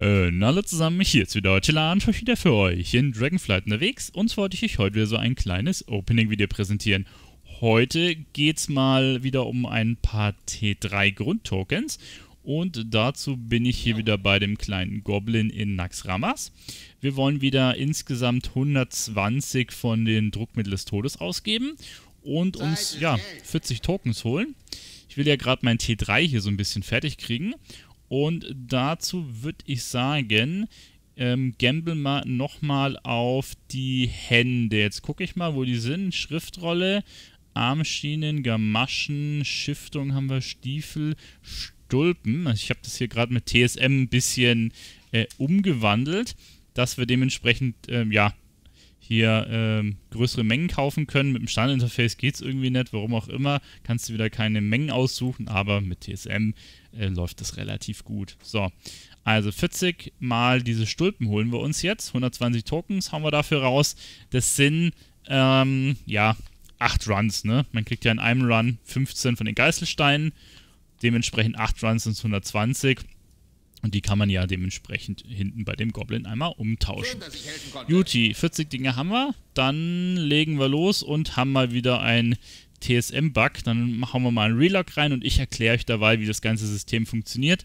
Äh, na alle zusammen, hier ist wieder euer Deutschland, schon wieder für euch in Dragonflight unterwegs und zwar wollte ich euch heute wieder so ein kleines Opening-Video präsentieren. Heute geht's mal wieder um ein paar T3-Grundtokens und dazu bin ich hier wieder bei dem kleinen Goblin in Naxramas. Wir wollen wieder insgesamt 120 von den Druckmitteln des Todes ausgeben und uns ja 40 Tokens holen. Ich will ja gerade mein T3 hier so ein bisschen fertig kriegen und dazu würde ich sagen, ähm, gamble mal nochmal auf die Hände. Jetzt gucke ich mal, wo die sind. Schriftrolle, Armschienen, Gamaschen, Schiftung haben wir, Stiefel, Stulpen. Also ich habe das hier gerade mit TSM ein bisschen äh, umgewandelt, dass wir dementsprechend, ähm, ja, hier ähm, größere Mengen kaufen können. Mit dem Standinterface geht es irgendwie nicht, warum auch immer. Kannst du wieder keine Mengen aussuchen, aber mit TSM äh, läuft das relativ gut. So, also 40 mal diese Stulpen holen wir uns jetzt. 120 Tokens haben wir dafür raus. Das sind, ähm, ja, 8 Runs, ne? Man kriegt ja in einem Run 15 von den Geißelsteinen. Dementsprechend 8 Runs sind 120. Und die kann man ja dementsprechend hinten bei dem Goblin einmal umtauschen. Juti, 40 Dinge haben wir. Dann legen wir los und haben mal wieder ein TSM-Bug. Dann machen wir mal einen Relog rein und ich erkläre euch dabei, wie das ganze System funktioniert.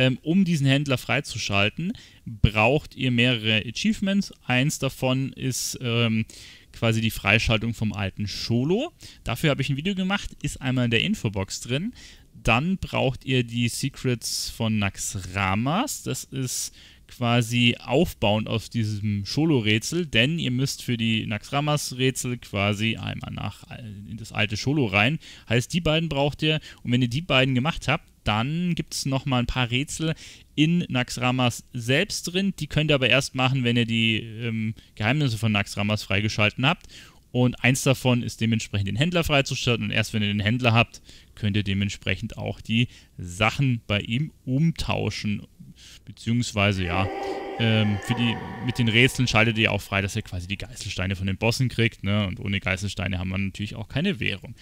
Ähm, um diesen Händler freizuschalten, braucht ihr mehrere Achievements. Eins davon ist... Ähm, quasi die Freischaltung vom alten Scholo. Dafür habe ich ein Video gemacht, ist einmal in der Infobox drin. Dann braucht ihr die Secrets von Naxramas. Das ist quasi aufbauend auf diesem Scholo-Rätsel, denn ihr müsst für die Naxramas-Rätsel quasi einmal nach äh, in das alte Scholo rein. Heißt, die beiden braucht ihr und wenn ihr die beiden gemacht habt, dann gibt es nochmal ein paar Rätsel in Naxramas selbst drin. Die könnt ihr aber erst machen, wenn ihr die ähm, Geheimnisse von Naxramas freigeschalten habt. Und eins davon ist dementsprechend den Händler freizuschalten. Und erst wenn ihr den Händler habt, könnt ihr dementsprechend auch die Sachen bei ihm umtauschen. Beziehungsweise, ja, ähm, die, mit den Rätseln schaltet ihr auch frei, dass ihr quasi die Geißelsteine von den Bossen kriegt. Ne? Und ohne Geißelsteine haben wir natürlich auch keine Währung.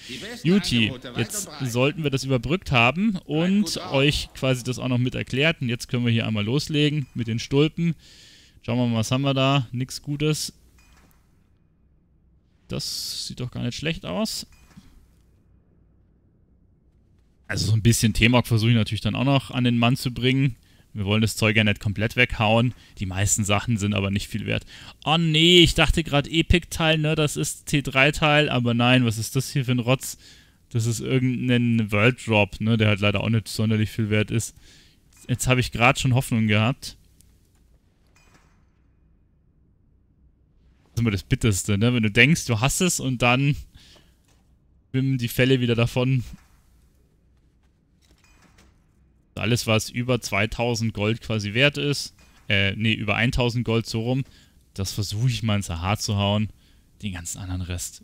Juti, jetzt sollten wir das überbrückt haben und euch quasi das auch noch mit erklärt. Und jetzt können wir hier einmal loslegen mit den Stulpen. Schauen wir mal, was haben wir da? Nichts Gutes. Das sieht doch gar nicht schlecht aus. Also so ein bisschen T-Mark versuche ich natürlich dann auch noch an den Mann zu bringen. Wir wollen das Zeug ja nicht komplett weghauen. Die meisten Sachen sind aber nicht viel wert. Oh nee, ich dachte gerade Epic-Teil, ne? Das ist T3-Teil. Aber nein, was ist das hier für ein Rotz? Das ist irgendein World Drop, ne? Der halt leider auch nicht sonderlich viel wert ist. Jetzt habe ich gerade schon Hoffnung gehabt. ist immer das Bitterste, ne? Wenn du denkst, du hast es und dann schwimmen die Fälle wieder davon. Alles, was über 2000 Gold quasi wert ist, äh, nee, über 1000 Gold so rum, das versuche ich mal ins AH zu hauen. Den ganzen anderen Rest,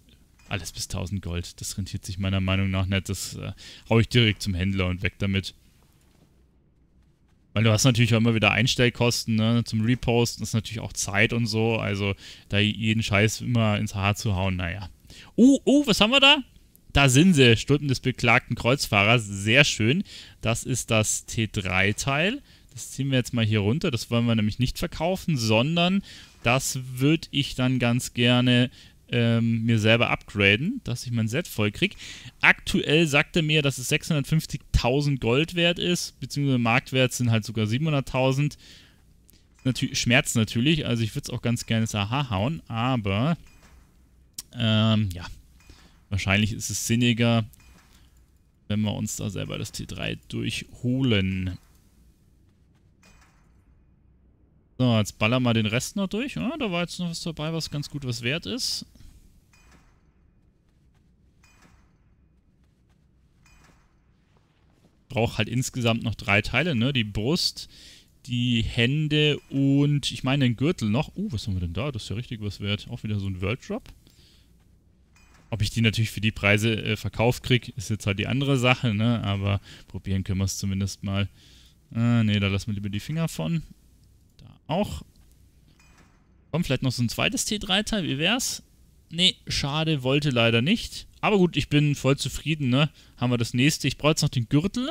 alles bis 1000 Gold, das rentiert sich meiner Meinung nach nicht. Das äh, haue ich direkt zum Händler und weg damit. Weil du hast natürlich auch immer wieder Einstellkosten ne? zum Reposten, das ist natürlich auch Zeit und so. Also da jeden Scheiß immer ins Haar zu hauen, naja. Uh, uh, was haben wir da? Da sind sie, Stunden des beklagten Kreuzfahrers. Sehr schön. Das ist das T3-Teil. Das ziehen wir jetzt mal hier runter. Das wollen wir nämlich nicht verkaufen, sondern das würde ich dann ganz gerne ähm, mir selber upgraden, dass ich mein Set voll kriege. Aktuell sagt er mir, dass es 650.000 Gold wert ist, beziehungsweise Marktwert sind halt sogar 700.000. Natürlich, Schmerz natürlich, also ich würde es auch ganz gerne ins Aha hauen, aber ähm, ja, wahrscheinlich ist es sinniger, wenn wir uns da selber das T3 durchholen. So, jetzt ballern wir den Rest noch durch. Ja, da war jetzt noch was dabei, was ganz gut was wert ist. braucht halt insgesamt noch drei Teile, ne? Die Brust, die Hände und ich meine den Gürtel noch. Uh, was haben wir denn da? Das ist ja richtig was wert. Auch wieder so ein World Drop. Ob ich die natürlich für die Preise äh, verkauft kriege, ist jetzt halt die andere Sache, ne? Aber probieren können wir es zumindest mal. Ah, ne, da lassen wir lieber die Finger von. Da auch. Komm, vielleicht noch so ein zweites T3-Teil, wie wär's? Nee, schade, wollte leider nicht. Aber gut, ich bin voll zufrieden, ne? Haben wir das nächste. Ich brauche jetzt noch den Gürtel.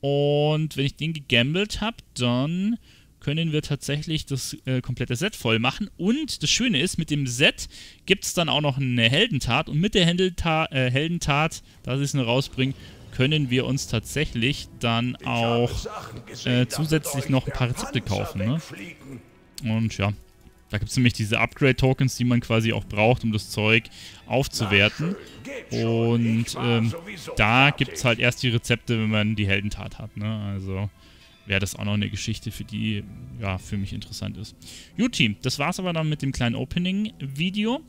Und wenn ich den gegambelt habe, dann können wir tatsächlich das äh, komplette Set voll machen. Und das Schöne ist, mit dem Set gibt es dann auch noch eine Heldentat. Und mit der Heldentat, äh, Heldentat dass ich es nur rausbringe, können wir uns tatsächlich dann auch äh, zusätzlich noch ein paar Rezepte kaufen. Ne? Und ja, da gibt es nämlich diese Upgrade-Tokens, die man quasi auch braucht, um das Zeug aufzuwerten. Und ähm, da gibt es halt erst die Rezepte, wenn man die Heldentat hat. Ne? Also wäre das auch noch eine Geschichte, für die ja für mich interessant ist. Juti, das war's aber dann mit dem kleinen Opening-Video.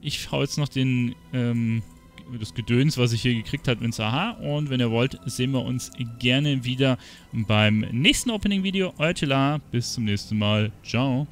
Ich hau jetzt noch den ähm, das Gedöns, was ich hier gekriegt habe, ins Aha. Und wenn ihr wollt, sehen wir uns gerne wieder beim nächsten Opening-Video. Euer Tila, bis zum nächsten Mal. Ciao.